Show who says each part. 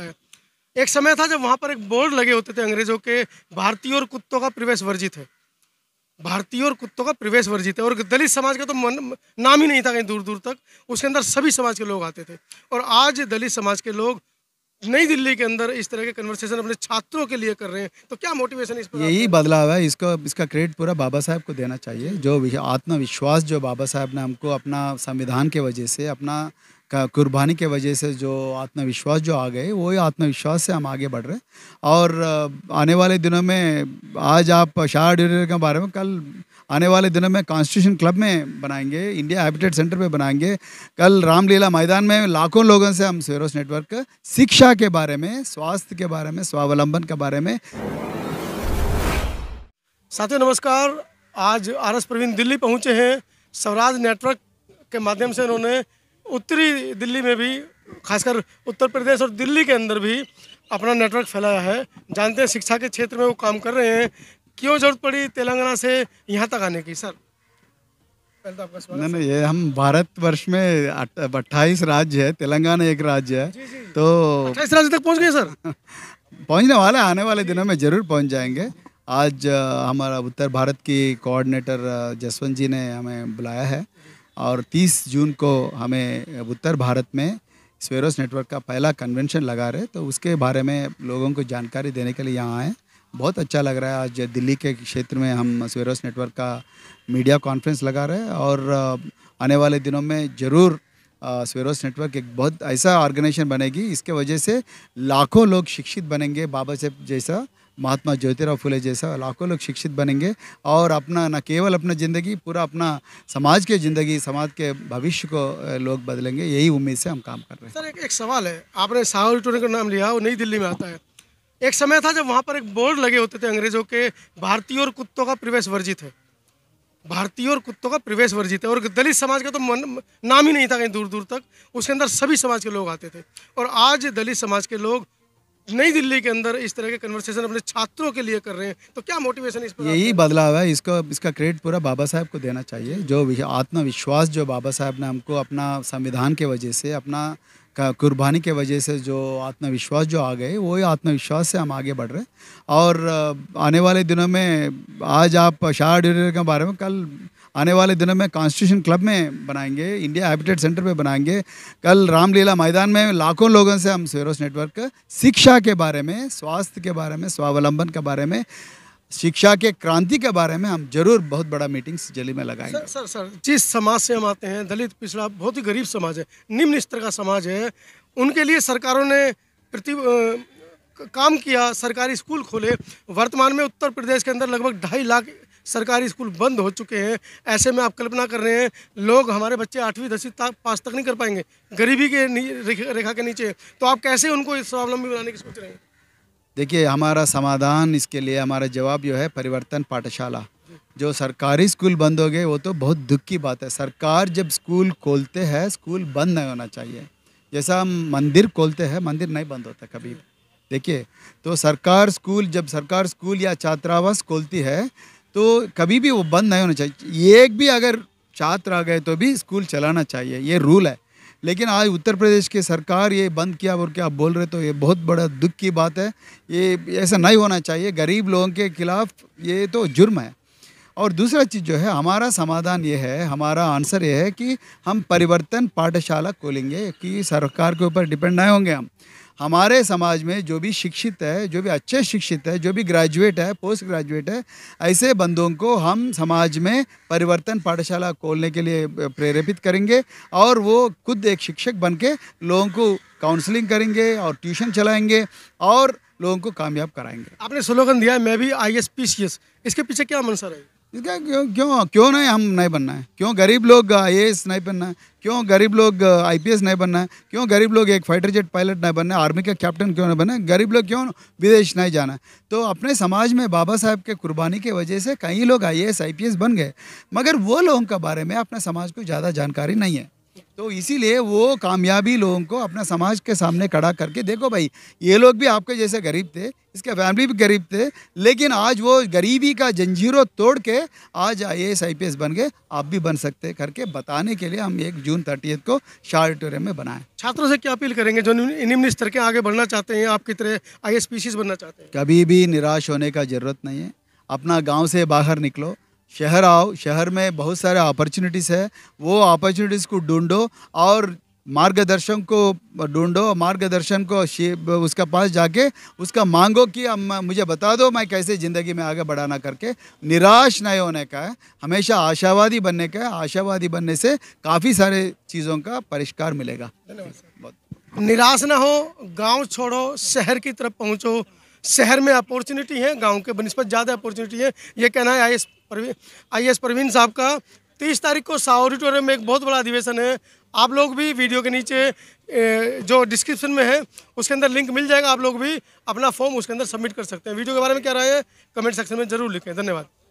Speaker 1: होता है एक समय था जब वहाँ पर एक बोर्ड लगे होते थे अंग्रेज़ों के भारतीय और कुत्तों का प्रवेश वर्जित है भारतीय और कुत्तों का प्रवेश वर्जित है और दलित समाज का तो मन, नाम ही नहीं था कहीं दूर दूर तक उसके अंदर सभी समाज के लोग आते थे और आज दलित समाज के लोग नई दिल्ली के अंदर इस तरह के कन्वर्सेशन अपने छात्रों के लिए कर रहे हैं तो क्या मोटिवेशन इस यही
Speaker 2: बदलाव है इसको इसका क्रेडिट पूरा बाबा साहब को देना चाहिए जो आत्मविश्वास जो बाबा साहब ने हमको अपना संविधान के वजह से अपना का कुर्बानी के वजह से जो आत्मविश्वास जो आ गए वही आत्मविश्वास से हम आगे बढ़ रहे और आने वाले दिनों में आज आप शाह ड्यूरियर के बारे में कल आने वाले दिनों में कॉन्स्टिट्यूशन क्लब में बनाएंगे इंडिया हैबिटेट सेंटर में बनाएंगे कल रामलीला मैदान में लाखों लोगों से हम सेरोस नेटवर्क शिक्षा के बारे में स्वास्थ्य के बारे में स्वावलंबन के बारे में
Speaker 1: साथियों नमस्कार आज आर एस प्रवीण दिल्ली पहुँचे हैं स्वराज नेटवर्क के माध्यम से उन्होंने उत्तरी दिल्ली में भी खासकर उत्तर प्रदेश और दिल्ली के अंदर भी अपना नेटवर्क फैलाया है जानते हैं शिक्षा के क्षेत्र में वो काम कर रहे हैं क्यों जरूरत पड़ी तेलंगाना से यहाँ तक आने की सर तो नहीं नहीं ये हम
Speaker 2: भारत वर्ष में अट्ठाईस राज्य है तेलंगाना एक राज्य है जी, जी। तो अट्ठाईस राज्य तक पहुँच गए सर पहुँचने वाले आने वाले दिनों में ज़रूर पहुँच जाएंगे आज हमारा उत्तर भारत की कोऑर्डिनेटर जसवंत जी ने हमें बुलाया है और 30 जून को हमें उत्तर भारत में स्वेरोस नेटवर्क का पहला कन्वेंशन लगा रहे तो उसके बारे में लोगों को जानकारी देने के लिए यहाँ आए बहुत अच्छा लग रहा है आज दिल्ली के क्षेत्र में हम स्वेरोस नेटवर्क का मीडिया कॉन्फ्रेंस लगा रहे हैं और आने वाले दिनों में ज़रूर स्वेरोस नेटवर्क एक बहुत ऐसा ऑर्गेनाइजेशन बनेगी इसके वजह से लाखों लोग शिक्षित बनेंगे बाबा साहब जैसा महात्मा ज्योतिराव फुले जैसा लाखों लोग शिक्षित बनेंगे और अपना न केवल अपना ज़िंदगी पूरा अपना समाज के ज़िंदगी समाज के भविष्य को लोग बदलेंगे यही उम्मीद से हम काम कर रहे
Speaker 1: हैं सर एक, एक सवाल है आपने साहुल टूने का नाम लिया वो नई दिल्ली में आता है एक समय था जब वहाँ पर एक बोर्ड लगे होते थे अंग्रेज़ों के भारतीय और कुत्तों का प्रवेश वर्जित है भारतीय और कुत्तों का प्रवेश वर्जित है और दलित समाज का तो मन, नाम ही नहीं था कहीं दूर दूर तक उसके अंदर सभी समाज के लोग आते थे और आज दलित समाज के लोग नई दिल्ली के अंदर इस तरह के कन्वर्सेशन अपने छात्रों के लिए कर रहे हैं तो क्या मोटिवेशन इस पर यही
Speaker 2: बदलाव है इसको इसका क्रेडिट पूरा बाबा साहब को देना चाहिए जो आत्मविश्वास जो बाबा साहब ने हमको अपना संविधान के वजह से अपना कुर्बानी के वजह से जो आत्मविश्वास जो आ गए वही आत्मविश्वास से हम आगे बढ़ रहे और आने वाले दिनों में आज आप शाह के बारे में कल आने वाले दिनों में कॉन्स्टिट्यूशन क्लब में बनाएंगे इंडिया हैबिटेट सेंटर पे बनाएंगे कल रामलीला मैदान में लाखों लोगों से हम सेरोस नेटवर्क शिक्षा के बारे में स्वास्थ्य के बारे में स्वावलंबन के बारे में शिक्षा के क्रांति के बारे में हम जरूर बहुत बड़ा मीटिंग जिले में लगाएंगे
Speaker 1: सर सर जिस समाज से हम आते हैं दलित पिछड़ा बहुत ही गरीब समाज है निम्न स्तर का समाज है उनके लिए सरकारों ने प्रति काम किया सरकारी स्कूल खोले वर्तमान में उत्तर प्रदेश के अंदर लगभग ढाई लाख सरकारी स्कूल बंद हो चुके हैं ऐसे में आप कल्पना कर रहे हैं लोग हमारे बच्चे आठवीं दसवीं तक पास तक नहीं कर पाएंगे गरीबी के रेखा के नीचे तो आप कैसे उनको स्वावलंबी बनाने की सोच रहे हैं
Speaker 2: देखिए हमारा समाधान इसके लिए हमारा जवाब जो है परिवर्तन पाठशाला जो सरकारी स्कूल बंद हो गए वो तो बहुत दुख की बात है सरकार जब स्कूल खोलते हैं स्कूल बंद नहीं होना चाहिए जैसा हम मंदिर खोलते हैं मंदिर नहीं बंद होता कभी देखिए तो सरकार स्कूल जब सरकार स्कूल या छात्रावास खोलती है तो कभी भी वो बंद नहीं होना चाहिए एक भी अगर छात्र आ गए तो भी स्कूल चलाना चाहिए ये रूल है लेकिन आज उत्तर प्रदेश की सरकार ये बंद किया और क्या आप बोल रहे तो ये बहुत बड़ा दुख की बात है ये ऐसा नहीं होना चाहिए गरीब लोगों के खिलाफ ये तो जुर्म है और दूसरा चीज़ जो है हमारा समाधान ये है हमारा आंसर ये है कि हम परिवर्तन पाठशाला खोलेंगे कि सरकार के ऊपर डिपेंड नहीं होंगे हम हमारे समाज में जो भी शिक्षित है जो भी अच्छे शिक्षित है जो भी ग्रेजुएट है पोस्ट ग्रेजुएट है ऐसे बंदों को हम समाज में परिवर्तन पाठशाला खोलने के लिए प्रेरित करेंगे और वो खुद एक शिक्षक बन के लोगों को काउंसलिंग करेंगे और ट्यूशन चलाएंगे और लोगों को कामयाब कराएंगे आपने स्लोगन दिया है मैं भी आई एस इसके
Speaker 1: पीछे क्या मंसर है
Speaker 2: इसका क्यों क्यों क्यों नहीं हम नहीं बनना है क्यों गरीब लोग आई नहीं बनना है क्यों गरीब लोग आईपीएस नहीं बनना है क्यों गरीब लोग एक फाइटर जेट पायलट नहीं बनना है आर्मी का कैप्टन क्यों नहीं बनना है गरीब लोग क्यों विदेश नहीं जाना है तो अपने समाज में बाबा साहब के कुर्बानी के वजह से कई लोग आई एस बन गए मगर वो लोगों के बारे में अपने समाज को ज़्यादा जानकारी नहीं है तो इसीलिए वो कामयाबी लोगों को अपना समाज के सामने खड़ा करके देखो भाई ये लोग भी आपके जैसे गरीब थे इसके फैमिली भी गरीब थे लेकिन आज वो गरीबी का जंजीरों तोड़ के आज आई एस आई बन गए आप भी बन सकते करके बताने के लिए हम एक जून थर्टी को शार्टोरियम में बनाए
Speaker 1: छात्रों से क्या अपील करेंगे जो निम्न स्तर के आगे बढ़ना चाहते हैं आपकी तरह आई बनना चाहते
Speaker 2: हैं कभी भी निराश होने का जरूरत नहीं है अपना गाँव से बाहर निकलो शहर आओ शहर में बहुत सारे अपॉर्चुनिटीज़ है वो अपॉर्चुनिटीज़ को ढूंढो और मार्गदर्शन को ढूंढो मार्गदर्शन को उसका पास जाके उसका मांगो कि हम मुझे बता दो मैं कैसे ज़िंदगी में आगे बढ़ाना करके निराश नहीं होने का है हमेशा आशावादी बनने का है आशावादी बनने से काफ़ी
Speaker 1: सारे चीज़ों का परिष्कार मिलेगा निराश ना हो गांव छोड़ो शहर की तरफ पहुंचो शहर में अपॉर्चुनिटी है गांव के बनस्पत ज़्यादा अपॉर्चुनिटी है ये कहना है आई आई एस प्रवीण साहब का तीस तारीख को शाह ऑडिटोरियम में एक बहुत बड़ा अधिवेशन है आप लोग भी वीडियो के नीचे जो डिस्क्रिप्शन में है उसके अंदर लिंक मिल जाएगा आप लोग भी अपना फॉर्म उसके अंदर सबमिट कर सकते हैं वीडियो के बारे में क्या राय है कमेंट सेक्शन में जरूर लिखें धन्यवाद